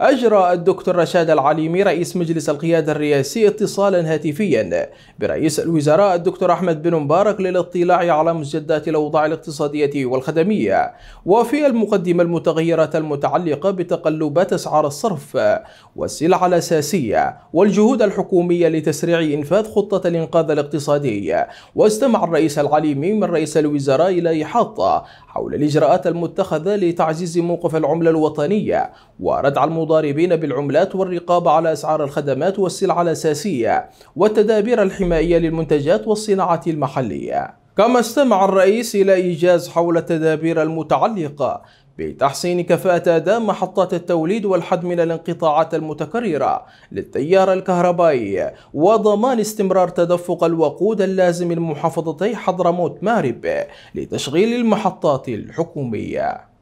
أجرى الدكتور رشاد العليمي رئيس مجلس القيادة الرئاسي اتصالا هاتفيا برئيس الوزراء الدكتور أحمد بن مبارك للاطلاع على مجدات الأوضاع الاقتصادية والخدمية وفي المقدمة المتغيرات المتعلقة بتقلبات أسعار الصرف والسلع الأساسية والجهود الحكومية لتسريع إنفاذ خطة الإنقاذ الاقتصادي واستمع الرئيس العليمي من رئيس الوزراء إلى إحاطة حول الإجراءات المتخذة لتعزيز موقف العملة الوطنية وردع الموضوع المضاربين بالعملات والرقابة على أسعار الخدمات والسلع الأساسية والتدابير الحماية للمنتجات والصناعة المحلية كما استمع الرئيس إلى إيجاز حول التدابير المتعلقة بتحسين كفاءة أداء محطات التوليد والحد من الانقطاعات المتكررة للتيار الكهربائي وضمان استمرار تدفق الوقود اللازم لمحافظتي حضرموت مارب لتشغيل المحطات الحكومية.